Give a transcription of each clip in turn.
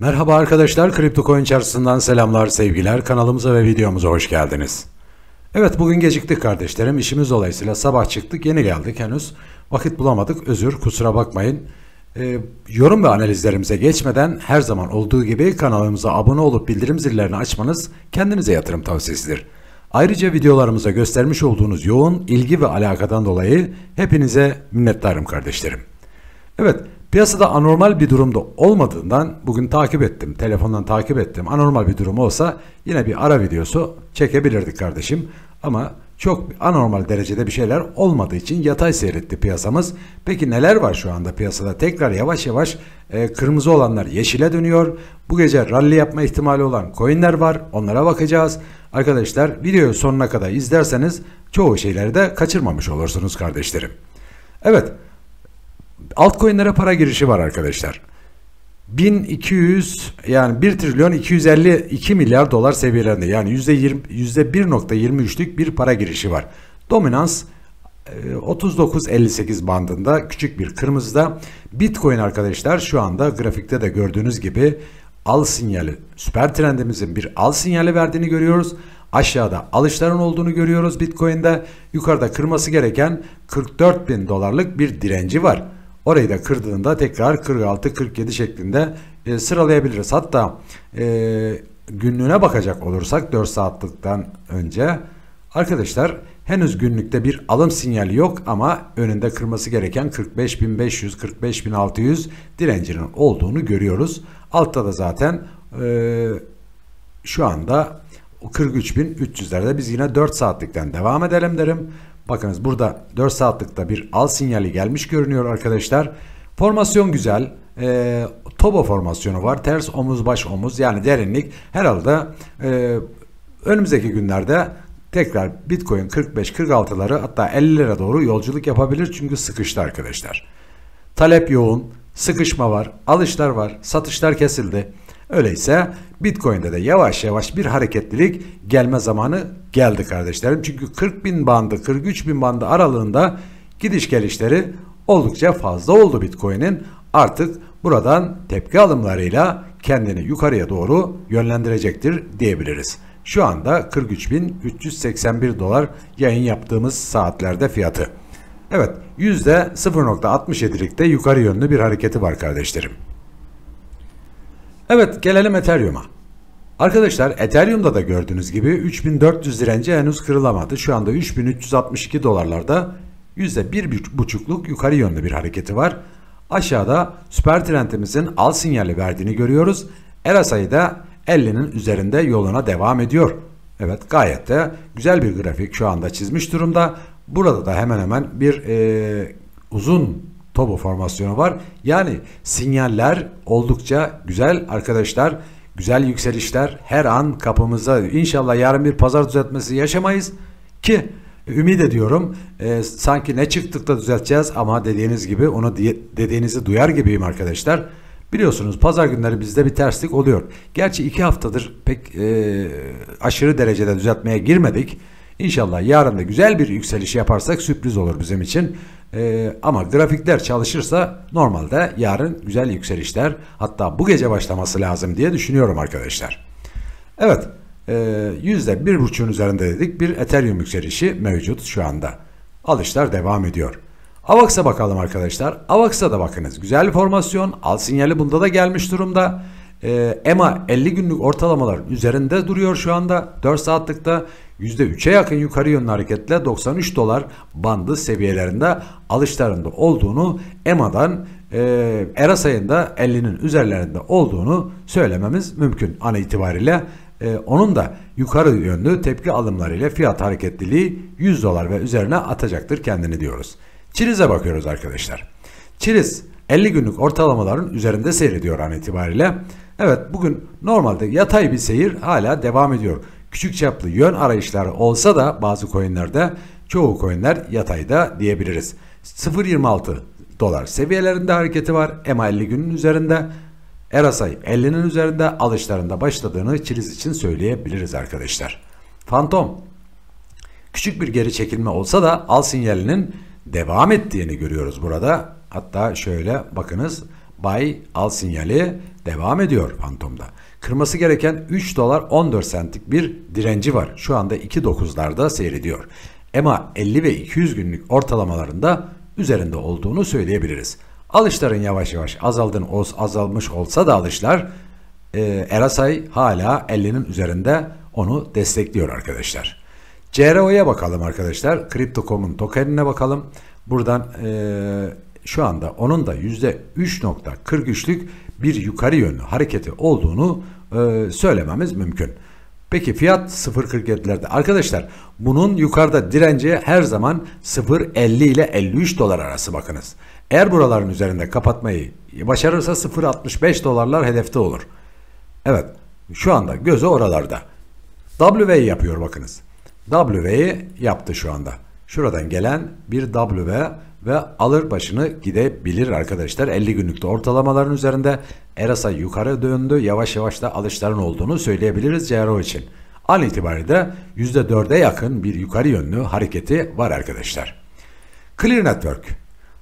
Merhaba arkadaşlar, Kripto Coin çarşısından selamlar, sevgiler. Kanalımıza ve videomuza hoş geldiniz. Evet bugün geciktik kardeşlerim. İşimiz dolayısıyla sabah çıktık, yeni geldik henüz. Vakit bulamadık, özür, kusura bakmayın. Ee, yorum ve analizlerimize geçmeden her zaman olduğu gibi kanalımıza abone olup bildirim zillerini açmanız kendinize yatırım tavsiyesidir. Ayrıca videolarımıza göstermiş olduğunuz yoğun ilgi ve alakadan dolayı hepinize minnettarım kardeşlerim. Evet, Piyasada anormal bir durumda olmadığından bugün takip ettim. Telefondan takip ettim. Anormal bir durum olsa yine bir ara videosu çekebilirdik kardeşim. Ama çok anormal derecede bir şeyler olmadığı için yatay seyretti piyasamız. Peki neler var şu anda piyasada? Tekrar yavaş yavaş e, kırmızı olanlar yeşile dönüyor. Bu gece rally yapma ihtimali olan coinler var. Onlara bakacağız. Arkadaşlar videoyu sonuna kadar izlerseniz çoğu şeyleri de kaçırmamış olursunuz kardeşlerim. Evet. Altcoin'lere para girişi var arkadaşlar. 1200 yani 1 trilyon 252 milyar dolar seviyelerinde yani yüzde %20 %1.23'lük bir para girişi var. Dominans 39.58 e, bandında küçük bir kırmızıda Bitcoin arkadaşlar şu anda grafikte de gördüğünüz gibi al sinyali süper trendimizin bir al sinyali verdiğini görüyoruz. Aşağıda alışların olduğunu görüyoruz Bitcoin'de. Yukarıda kırması gereken 44 bin dolarlık bir direnci var. Orayı da kırdığında tekrar 46, 47 şeklinde e, sıralayabiliriz. Hatta e, günlüğüne bakacak olursak 4 saatlikten önce arkadaşlar henüz günlükte bir alım sinyali yok ama önünde kırması gereken 45.500, 45.600 direncinin olduğunu görüyoruz. Altta da zaten e, şu anda 43.300'lerde biz yine 4 saatlikten devam edelim derim. Bakınız burada 4 saatlikte bir al sinyali gelmiş görünüyor arkadaşlar. Formasyon güzel. E, ee, toba formasyonu var. Ters omuz baş omuz yani derinlik herhalde e, önümüzdeki günlerde tekrar Bitcoin 45-46'ları hatta 50'lere doğru yolculuk yapabilir çünkü sıkıştı arkadaşlar. Talep yoğun, sıkışma var, alışlar var, satışlar kesildi. Öyleyse Bitcoin'de de yavaş yavaş bir hareketlilik gelme zamanı geldi kardeşlerim. Çünkü 40 bin bandı 43 bin bandı aralığında gidiş gelişleri oldukça fazla oldu Bitcoin'in. Artık buradan tepki alımlarıyla kendini yukarıya doğru yönlendirecektir diyebiliriz. Şu anda 43.381 dolar yayın yaptığımız saatlerde fiyatı. Evet %0.67'likte yukarı yönlü bir hareketi var kardeşlerim. Evet gelelim Ethereum'a. Arkadaşlar Ethereum'da da gördüğünüz gibi 3400 direnci henüz kırılamadı. Şu anda 3362 dolarlarda %1.5'luk yukarı yönlü bir hareketi var. Aşağıda süper trendimizin al sinyali verdiğini görüyoruz. Erasa'yı da 50'nin üzerinde yoluna devam ediyor. Evet gayet de güzel bir grafik şu anda çizmiş durumda. Burada da hemen hemen bir e, uzun topu formasyonu var. Yani sinyaller oldukça güzel arkadaşlar. Arkadaşlar Güzel yükselişler her an kapımızda. İnşallah yarın bir pazar düzeltmesi yaşamayız ki e, ümit ediyorum e, sanki ne çiftlikte düzelteceğiz ama dediğiniz gibi onu diye, dediğinizi duyar gibiyim arkadaşlar. Biliyorsunuz pazar günleri bizde bir terslik oluyor. Gerçi iki haftadır pek e, aşırı derecede düzeltmeye girmedik. İnşallah yarın da güzel bir yükseliş yaparsak sürpriz olur bizim için. Ee, ama grafikler çalışırsa normalde yarın güzel yükselişler hatta bu gece başlaması lazım diye düşünüyorum arkadaşlar. Evet e, yüzde bir %1.5'ün üzerinde dedik bir Ethereum yükselişi mevcut şu anda. Alışlar devam ediyor. AVAX'a bakalım arkadaşlar. AVAX'a da bakınız. Güzel formasyon. Al sinyali bunda da gelmiş durumda. E, ee, EMA 50 günlük ortalamalar üzerinde duruyor şu anda. 4 saatlikte %3'e yakın yukarı yönlü hareketle 93 dolar bandı seviyelerinde alışlarında olduğunu EMA'dan e, Eras ayında 50'nin üzerlerinde olduğunu söylememiz mümkün an itibariyle. E, onun da yukarı yönlü tepki alımlarıyla fiyat hareketliliği 100 dolar ve üzerine atacaktır kendini diyoruz. Çiriz'e bakıyoruz arkadaşlar. Çiriz 50 günlük ortalamaların üzerinde seyrediyor an itibariyle. Evet bugün normalde yatay bir seyir hala devam ediyor. Küçük çaplı yön arayışları olsa da bazı coinlerde çoğu coinler yatayda diyebiliriz. 0.26 dolar seviyelerinde hareketi var. MA50 günün üzerinde Erasay 50'nin üzerinde alışlarında başladığını çiriz için söyleyebiliriz arkadaşlar. Fantom Küçük bir geri çekilme olsa da al sinyalinin devam ettiğini görüyoruz burada. Hatta şöyle bakınız Bay al sinyali devam ediyor fantomda. Kırması gereken 3 dolar 14 centlik bir direnci var. Şu anda 2.9'larda seyrediyor. EMA 50 ve 200 günlük ortalamalarında üzerinde olduğunu söyleyebiliriz. Alışların yavaş yavaş azaldın, azalmış olsa da alışlar e, Erasay hala 50'nin üzerinde onu destekliyor arkadaşlar. CRO'ya bakalım arkadaşlar. Crypto.com'un tokenine bakalım. Buradan e, şu anda onun da %3.43'lük bir yukarı yönlü hareketi olduğunu e, söylememiz mümkün. Peki fiyat 0.47'lerde. Arkadaşlar bunun yukarıda direnci her zaman 0.50 ile 53 dolar arası bakınız. Eğer buraların üzerinde kapatmayı başarırsa 0.65 dolarlar hedefte olur. Evet şu anda gözü oralarda. W yapıyor bakınız. W'yi yaptı şu anda. Şuradan gelen bir W ve alır başını gidebilir arkadaşlar. 50 günlükte ortalamaların üzerinde Erasa yukarı döndü. Yavaş yavaş da alışların olduğunu söyleyebiliriz CRO için. An itibariyle %4'e yakın bir yukarı yönlü hareketi var arkadaşlar. Clear Network.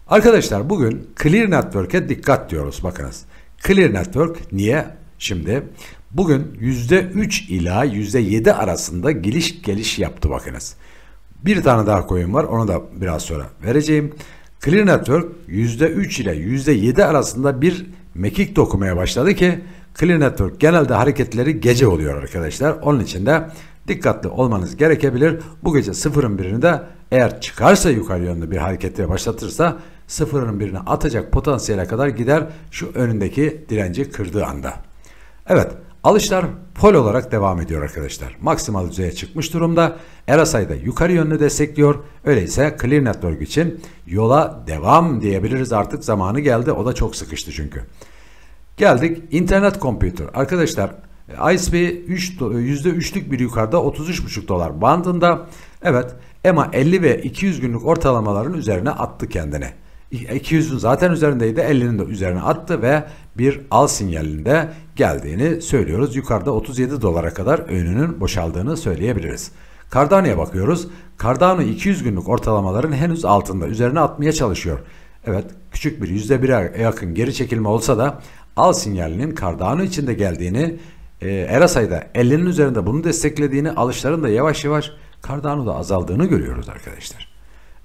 Arkadaşlar bugün Clear Network'e dikkat diyoruz bakınız. Clear Network niye? Şimdi bugün %3 ila %7 arasında geliş geliş yaptı bakınız. Bir tane daha coin var. Onu da biraz sonra vereceğim. Clear Network %3 ile %7 arasında bir mekik dokumaya başladı ki Clear Network genelde hareketleri gece oluyor arkadaşlar. Onun için de dikkatli olmanız gerekebilir. Bu gece sıfırın birini de eğer çıkarsa yukarı yönlü bir hareketi başlatırsa sıfırın birini atacak potansiyele kadar gider şu önündeki direnci kırdığı anda. Evet Alışlar pol olarak devam ediyor arkadaşlar. Maksimal düzeye çıkmış durumda. Erasay'da yukarı yönlü destekliyor. Öyleyse Clear Network için yola devam diyebiliriz. Artık zamanı geldi. O da çok sıkıştı çünkü. Geldik internet computer. Arkadaşlar ISP 3, %3'lük bir yukarıda 33,5 dolar bandında. Evet EMA 50 ve 200 günlük ortalamaların üzerine attı kendini. 200'ün e, zaten üzerindeydi 50'nin de üzerine attı ve bir al sinyalinde geldiğini söylüyoruz. Yukarıda 37 dolara kadar önünün boşaldığını söyleyebiliriz. Cardano'ya bakıyoruz. Cardano 200 günlük ortalamaların henüz altında. Üzerine atmaya çalışıyor. Evet küçük bir %1'e yakın geri çekilme olsa da al sinyalinin Cardano içinde geldiğini e, Erasay'da 50'nin üzerinde bunu desteklediğini alışların da yavaş yavaş Cardano'da azaldığını görüyoruz arkadaşlar.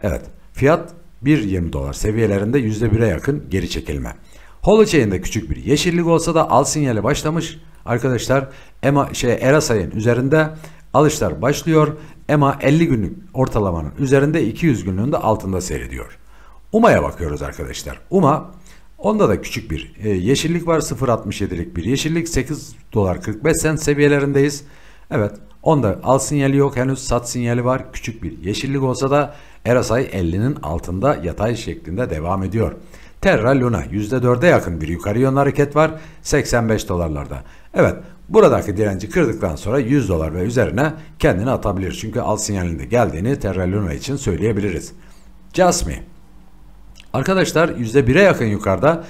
Evet fiyat 1.20 dolar seviyelerinde %1'e yakın geri çekilme. Holochain'de küçük bir yeşillik olsa da al sinyali başlamış. Arkadaşlar EMA, şey, Erasay'ın üzerinde alışlar başlıyor. EMA 50 günlük ortalamanın üzerinde 200 günlüğünde altında seyrediyor. UMA'ya bakıyoruz arkadaşlar. UMA onda da küçük bir e, yeşillik var. 0.67'lik bir yeşillik. 8 dolar 45 sent seviyelerindeyiz. Evet onda al sinyali yok henüz sat sinyali var. Küçük bir yeşillik olsa da Erasay 50'nin altında yatay şeklinde devam ediyor. Terra Luna %4'e yakın bir yukarı yönlü hareket var 85 dolarlarda. Evet buradaki direnci kırdıktan sonra 100 dolar ve üzerine kendini atabilir. Çünkü al sinyalinde geldiğini Terra Luna için söyleyebiliriz. Jasmine Arkadaşlar %1'e yakın yukarıda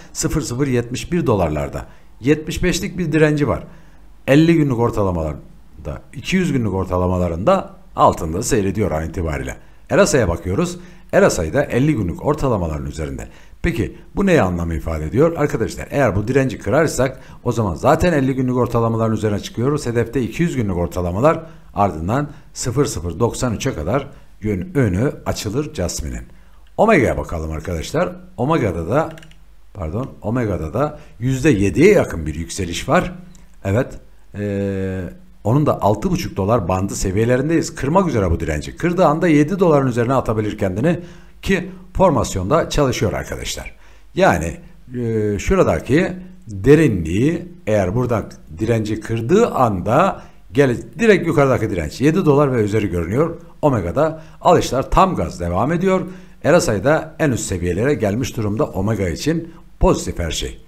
0071 dolarlarda 75'lik bir direnci var. 50 günlük ortalamalarda 200 günlük ortalamalarında altında seyrediyor an itibariyle. Erasa'ya bakıyoruz. Erasa'yı da 50 günlük ortalamaların üzerinde Peki bu neyi anlam ifade ediyor? Arkadaşlar eğer bu direnci kırarsak o zaman zaten 50 günlük ortalamaların üzerine çıkıyoruz. Hedefte 200 günlük ortalamalar ardından 00.93'e kadar yön, önü açılır Jasmine'in. Omega'ya bakalım arkadaşlar. Omega'da da pardon Omega'da da %7'ye yakın bir yükseliş var. Evet ee, onun da 6,5 dolar bandı seviyelerindeyiz. Kırmak üzere bu direnci. Kırdığı anda 7 doların üzerine atabilir kendini ki formasyonda çalışıyor arkadaşlar. Yani e, şuradaki derinliği eğer buradan direnci kırdığı anda gel direkt yukarıdaki direnç 7 dolar ve üzeri görünüyor. Omega'da alışlar tam gaz devam ediyor. Erasay'da en üst seviyelere gelmiş durumda Omega için pozitif her şey.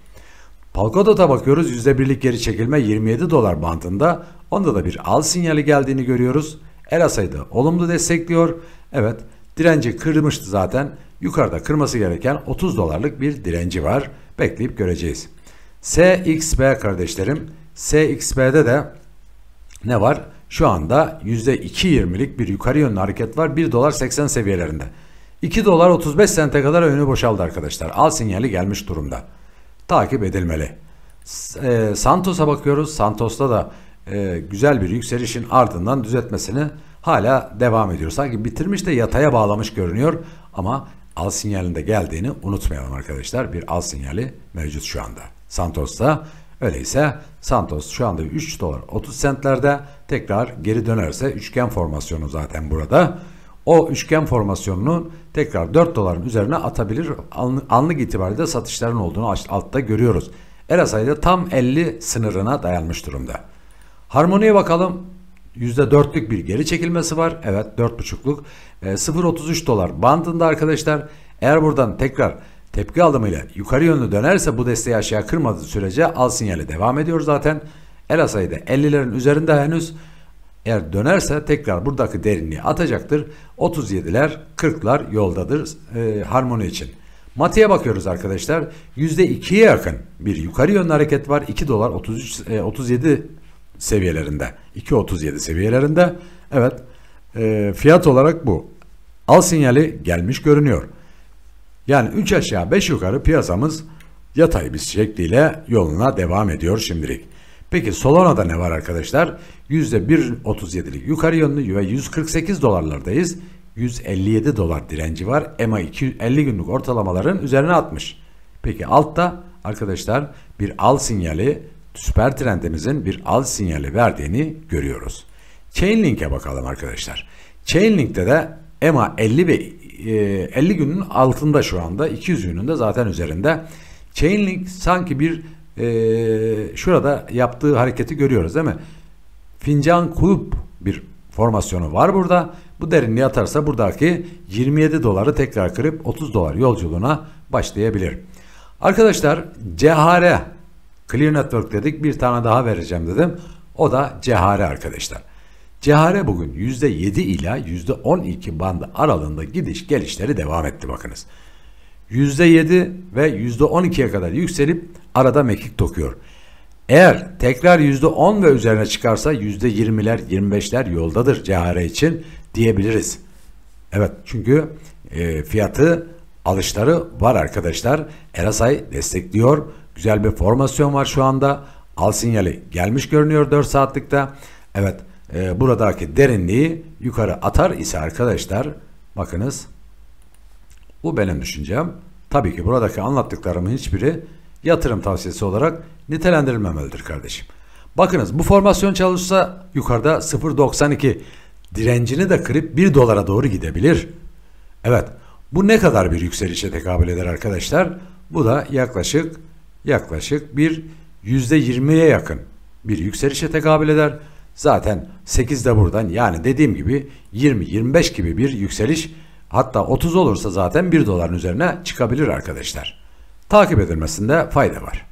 Polkadot'a bakıyoruz %1'lik geri çekilme 27 dolar bandında. Onda da bir al sinyali geldiğini görüyoruz. Erasay'da olumlu destekliyor. Evet Direnci kırmıştı zaten. Yukarıda kırması gereken 30 dolarlık bir direnci var. Bekleyip göreceğiz. SXB kardeşlerim. SXB'de de ne var? Şu anda %2.20'lik bir yukarı yönlü hareket var. 1 dolar 80 seviyelerinde. 2 dolar 35 sente kadar önü boşaldı arkadaşlar. Al sinyali gelmiş durumda. Takip edilmeli. E, Santos'a bakıyoruz. Santos'ta da e, güzel bir yükselişin ardından düzeltmesini hala devam ediyor. Sanki bitirmiş de yataya bağlamış görünüyor ama al sinyalinde geldiğini unutmayalım arkadaşlar. Bir al sinyali mevcut şu anda. Santos'ta öyleyse Santos şu anda 3 dolar 30 sentlerde tekrar geri dönerse üçgen formasyonu zaten burada. O üçgen formasyonunu tekrar 4 doların üzerine atabilir. Anlık itibariyle satışların olduğunu altta görüyoruz. Erasay'da tam 50 sınırına dayanmış durumda. Harmoniye bakalım. %4'lük bir geri çekilmesi var. Evet 4.5'luk. E, 0.33 dolar bandında arkadaşlar. Eğer buradan tekrar tepki alımıyla yukarı yönlü dönerse bu desteği aşağı kırmadığı sürece al sinyali devam ediyor zaten. El asayı da 50'lerin üzerinde henüz. Eğer dönerse tekrar buradaki derinliği atacaktır. 37'ler 40'lar yoldadır e, harmoni için. Mati'ye bakıyoruz arkadaşlar. %2'ye yakın bir yukarı yönlü hareket var. 2 dolar 33, e, 37 seviyelerinde. 2.37 seviyelerinde. Evet e, fiyat olarak bu. Al sinyali gelmiş görünüyor. Yani 3 aşağı 5 yukarı piyasamız yatay bir şekliyle yoluna devam ediyor şimdilik. Peki Solana'da ne var arkadaşlar? %1.37'lik yukarı yönlü ve 148 dolarlardayız. 157 dolar direnci var. EMA 250 günlük ortalamaların üzerine atmış. Peki altta arkadaşlar bir al sinyali süper trendimizin bir al sinyali verdiğini görüyoruz. Chainlink'e bakalım arkadaşlar. Chainlink'te de EMA 50 ve 50 e, günün altında şu anda 200 günün de zaten üzerinde. Chainlink sanki bir e, şurada yaptığı hareketi görüyoruz değil mi? Fincan kulüp bir formasyonu var burada. Bu derinliğe atarsa buradaki 27 doları tekrar kırıp 30 dolar yolculuğuna başlayabilir. Arkadaşlar CHR Clear Network dedik bir tane daha vereceğim dedim. O da Cehare arkadaşlar. Cehare bugün %7 ila %12 bandı aralığında gidiş gelişleri devam etti bakınız. %7 ve %12'ye kadar yükselip arada mekik tokuyor. Eğer tekrar %10 ve üzerine çıkarsa %20'ler 25'ler yoldadır cehare için diyebiliriz. Evet çünkü e, fiyatı alışları var arkadaşlar. Erasay destekliyor Güzel bir formasyon var şu anda. Al sinyali gelmiş görünüyor 4 saatlikte. Evet e, buradaki derinliği yukarı atar ise arkadaşlar bakınız bu benim düşüncem. Tabii ki buradaki anlattıklarımın hiçbiri yatırım tavsiyesi olarak nitelendirilmemelidir kardeşim. Bakınız bu formasyon çalışsa yukarıda 0.92 direncini de kırıp 1 dolara doğru gidebilir. Evet bu ne kadar bir yükselişe tekabül eder arkadaşlar? Bu da yaklaşık yaklaşık bir %20'ye yakın bir yükselişe tekabül eder. Zaten 8 de buradan yani dediğim gibi 20-25 gibi bir yükseliş hatta 30 olursa zaten 1 doların üzerine çıkabilir arkadaşlar. Takip edilmesinde fayda var.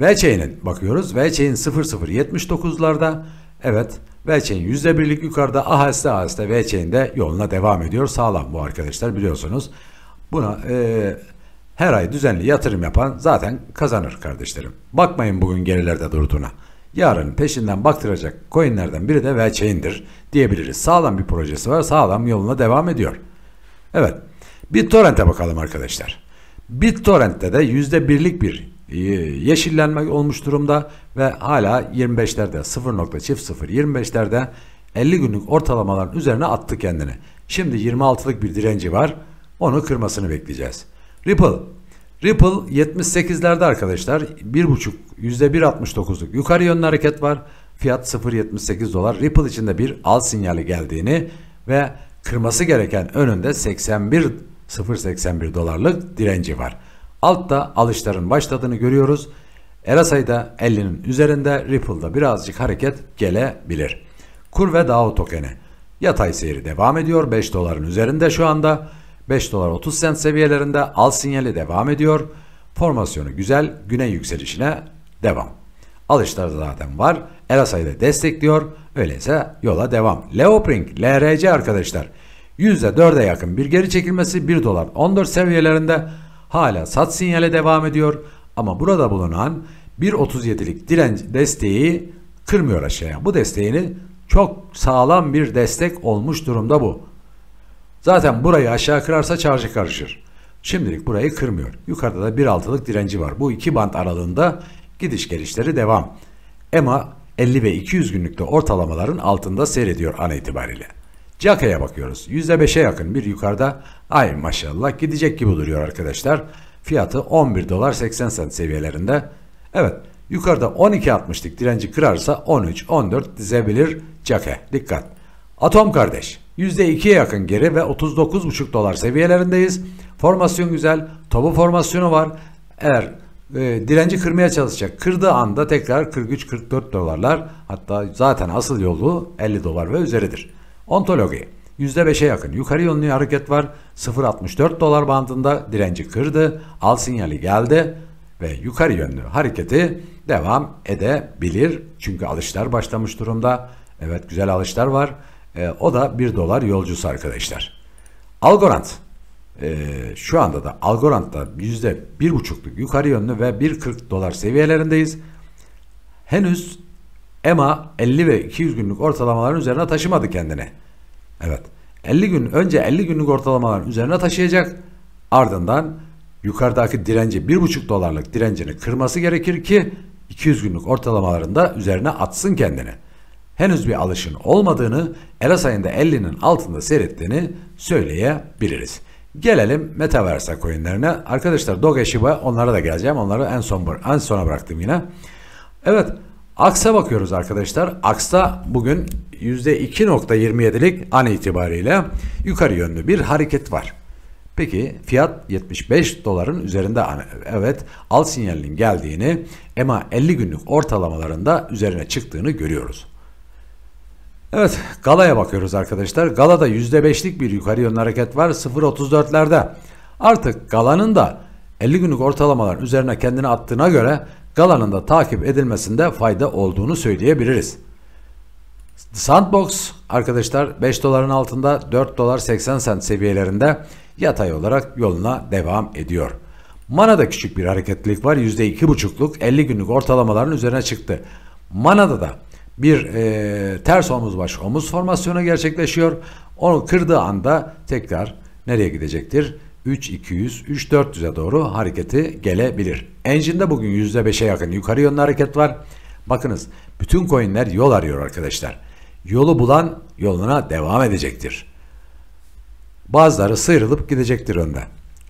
VÇ'nin bakıyoruz. VÇ'nin 0079'larda evet VÇ'nin %1'lik yukarıda aheste aheste VÇ'nin de yoluna devam ediyor. Sağlam bu arkadaşlar biliyorsunuz. Buna e, her ay düzenli yatırım yapan zaten kazanır kardeşlerim. Bakmayın bugün gerilerde durduğuna. Yarın peşinden baktıracak coinlerden biri de VeChain'dir diyebiliriz. Sağlam bir projesi var, sağlam yoluna devam ediyor. Evet, BitTorrent'e bakalım arkadaşlar. BitTorrent'te de %1'lik bir e, yeşillenme olmuş durumda ve hala 25'lerde 0.0025'lerde 50 günlük ortalamaların üzerine attı kendini. Şimdi 26'lık bir direnci var. Onu kırmasını bekleyeceğiz. Ripple. Ripple 78'lerde arkadaşlar 1.5 %1.69'luk yukarı yönlü hareket var. Fiyat 0.78 dolar. Ripple içinde bir al sinyali geldiğini ve kırması gereken önünde 81 0.81 dolarlık direnci var. Altta alışların başladığını görüyoruz. Erasay'da 50'nin üzerinde Ripple'da birazcık hareket gelebilir. Kur ve DAO tokeni. Yatay seyri devam ediyor. 5 doların üzerinde şu anda. 5 dolar 30 sent seviyelerinde al sinyali devam ediyor. Formasyonu güzel, güne yükselişine devam. Alışlar zaten var. Erasa'yı da destekliyor. Öyleyse yola devam. Leopring, LRC arkadaşlar. %4'e yakın bir geri çekilmesi 1 dolar 14 seviyelerinde hala sat sinyale devam ediyor. Ama burada bulunan 1.37'lik direnç desteği kırmıyor aşağıya. Bu desteğini çok sağlam bir destek olmuş durumda bu. Zaten burayı aşağı kırarsa charge'e karışır. Şimdilik burayı kırmıyor. Yukarıda da 1.6'lık direnci var. Bu iki band aralığında gidiş gelişleri devam. EMA 50 ve 200 günlükte ortalamaların altında seyrediyor an itibariyle. Caka'ya bakıyoruz. %5'e yakın bir yukarıda. Ay maşallah gidecek gibi duruyor arkadaşlar. Fiyatı 11 dolar 80 sent seviyelerinde. Evet yukarıda 12.60'lık direnci kırarsa 13-14 dizebilir Caka. Dikkat. Atom kardeş. %2'ye yakın geri ve 39,5 dolar seviyelerindeyiz. Formasyon güzel. Topu formasyonu var. Eğer e, direnci kırmaya çalışacak. Kırdığı anda tekrar 43-44 dolarlar hatta zaten asıl yolu 50 dolar ve üzeridir. Ontoloji %5'e yakın yukarı yönlü hareket var. 0.64 dolar bandında direnci kırdı. Al sinyali geldi ve yukarı yönlü hareketi devam edebilir. Çünkü alışlar başlamış durumda. Evet güzel alışlar var. E, o da 1 dolar yolcusu arkadaşlar. Algorand e, şu anda da Algorand'da %1,5'luk yukarı yönlü ve 1.40 dolar seviyelerindeyiz. Henüz EMA 50 ve 200 günlük ortalamaların üzerine taşımadı kendini. Evet. 50 gün önce 50 günlük ortalamaların üzerine taşıyacak. Ardından yukarıdaki direnci 1,5 dolarlık direncini kırması gerekir ki 200 günlük ortalamalarında üzerine atsın kendini henüz bir alışın olmadığını, Eras ayında 50'nin altında seyrettiğini söyleyebiliriz. Gelelim Metaverse coinlerine. Arkadaşlar Doge Shiba onlara da geleceğim. Onları en son en sona bıraktım yine. Evet Aks'a bakıyoruz arkadaşlar. Aks'ta bugün %2.27'lik an itibariyle yukarı yönlü bir hareket var. Peki fiyat 75 doların üzerinde evet al sinyalinin geldiğini ama 50 günlük ortalamalarında üzerine çıktığını görüyoruz. Evet galaya bakıyoruz arkadaşlar. Galada %5'lik bir yukarı yönlü hareket var 0.34'lerde. Artık galanın da 50 günlük ortalamalar üzerine kendini attığına göre galanın da takip edilmesinde fayda olduğunu söyleyebiliriz. Sandbox arkadaşlar 5 doların altında 4 dolar 80 sent seviyelerinde yatay olarak yoluna devam ediyor. Mana'da küçük bir hareketlilik var %2.5'luk 50 günlük ortalamaların üzerine çıktı. Mana'da da bir e, ters omuz baş omuz formasyonu gerçekleşiyor. Onu kırdığı anda tekrar nereye gidecektir? 3-200, 3-400'e doğru hareketi gelebilir. Engine'de bugün %5'e yakın yukarı yönlü hareket var. Bakınız bütün coinler yol arıyor arkadaşlar. Yolu bulan yoluna devam edecektir. Bazıları sıyrılıp gidecektir önde.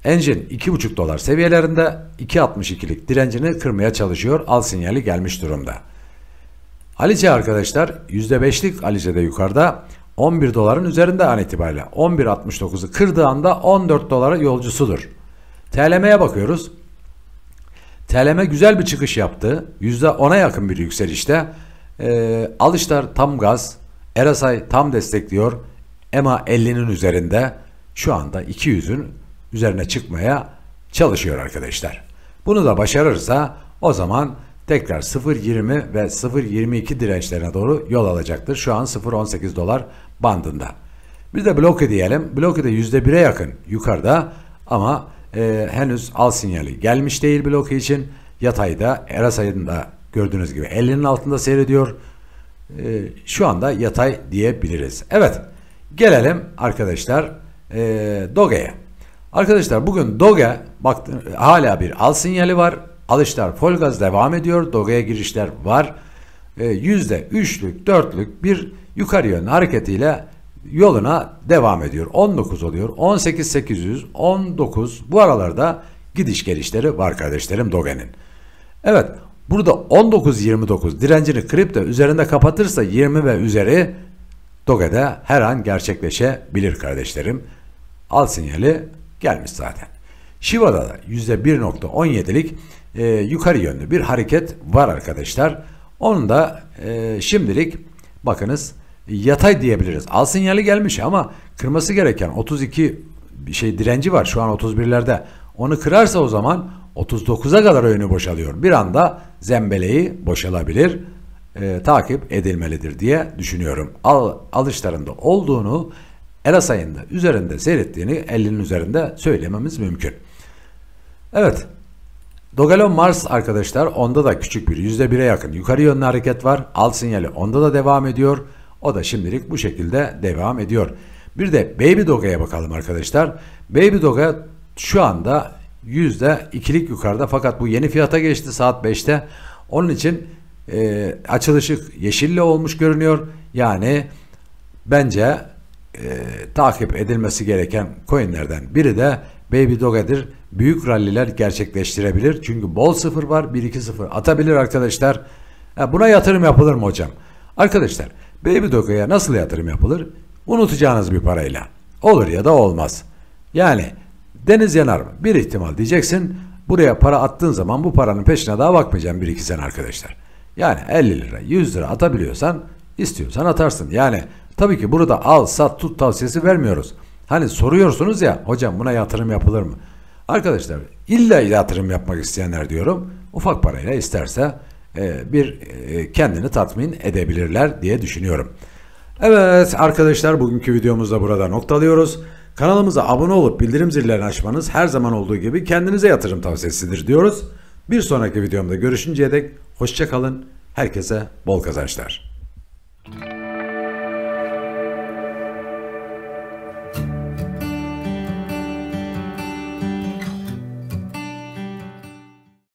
Engine 2,5 dolar seviyelerinde 2.62'lik direncini kırmaya çalışıyor. Al sinyali gelmiş durumda. Alice arkadaşlar %5'lik Alice de yukarıda 11 doların üzerinde an itibariyle 11.69'u kırdığı anda 14 dolara yolcusudur. TLM'ye bakıyoruz. TLM güzel bir çıkış yaptı. %10'a yakın bir yükselişte. E, alışlar tam gaz. Erasay tam destekliyor. EMA 50'nin üzerinde şu anda 200'ün üzerine çıkmaya çalışıyor arkadaşlar. Bunu da başarırsa o zaman tekrar 0.20 ve 0.22 dirençlerine doğru yol alacaktır. Şu an 0.18 dolar bandında. Bir de bloke diyelim. Bloke de %1'e yakın yukarıda ama e, henüz al sinyali gelmiş değil bloke için. Yatayda Erasay'ın da gördüğünüz gibi 50'nin altında seyrediyor. E, şu anda yatay diyebiliriz. Evet gelelim arkadaşlar e, Doge'ye. Arkadaşlar bugün Doge baktı, hala bir al sinyali var. Alışlar full gaz devam ediyor. Doga'ya girişler var. Ee, yüzde üçlük, dörtlük bir yukarı yönlü hareketiyle yoluna devam ediyor. 19 oluyor. 18 800, 19 bu aralarda gidiş gelişleri var kardeşlerim Doge'nin. Evet burada 19-29 direncini kırıp da üzerinde kapatırsa 20 ve üzeri Doge'de her an gerçekleşebilir kardeşlerim. Al sinyali gelmiş zaten. Şiva'da da %1.17'lik e, yukarı yönlü bir hareket var arkadaşlar. Onu da e, şimdilik bakınız yatay diyebiliriz. Al sinyali gelmiş ama kırması gereken 32 şey direnci var şu an 31'lerde. Onu kırarsa o zaman 39'a kadar önü boşalıyor. Bir anda zembeleği boşalabilir. E, takip edilmelidir diye düşünüyorum. Al, alışlarında olduğunu Elas ayında üzerinde seyrettiğini 50'nin üzerinde söylememiz mümkün. Evet. Dogalon Mars arkadaşlar onda da küçük bir %1'e yakın yukarı yönlü hareket var. Alt sinyali onda da devam ediyor. O da şimdilik bu şekilde devam ediyor. Bir de Baby Doga'ya bakalım arkadaşlar. Baby Doga şu anda %2'lik yukarıda fakat bu yeni fiyata geçti saat 5'te. Onun için e, açılışı yeşille olmuş görünüyor. Yani bence e, takip edilmesi gereken coinlerden biri de Baby Doge'dir. Büyük ralliler gerçekleştirebilir. Çünkü bol sıfır var. 1-2-0 atabilir arkadaşlar. Ya buna yatırım yapılır mı hocam? Arkadaşlar Baby Doge'ye nasıl yatırım yapılır? Unutacağınız bir parayla. Olur ya da olmaz. Yani deniz yanar mı? Bir ihtimal diyeceksin. Buraya para attığın zaman bu paranın peşine daha bakmayacağım 1-2 sene arkadaşlar. Yani 50 lira 100 lira atabiliyorsan istiyorsan atarsın. Yani tabii ki burada al sat tut tavsiyesi vermiyoruz. Hani soruyorsunuz ya hocam buna yatırım yapılır mı? Arkadaşlar illa yatırım yapmak isteyenler diyorum ufak parayla isterse e, bir e, kendini tatmin edebilirler diye düşünüyorum. Evet arkadaşlar bugünkü videomuzda burada noktalıyoruz. Kanalımıza abone olup bildirim zillerini açmanız her zaman olduğu gibi kendinize yatırım tavsiyesidir diyoruz. Bir sonraki videomda görüşünceye dek hoşçakalın. Herkese bol kazançlar. Müzik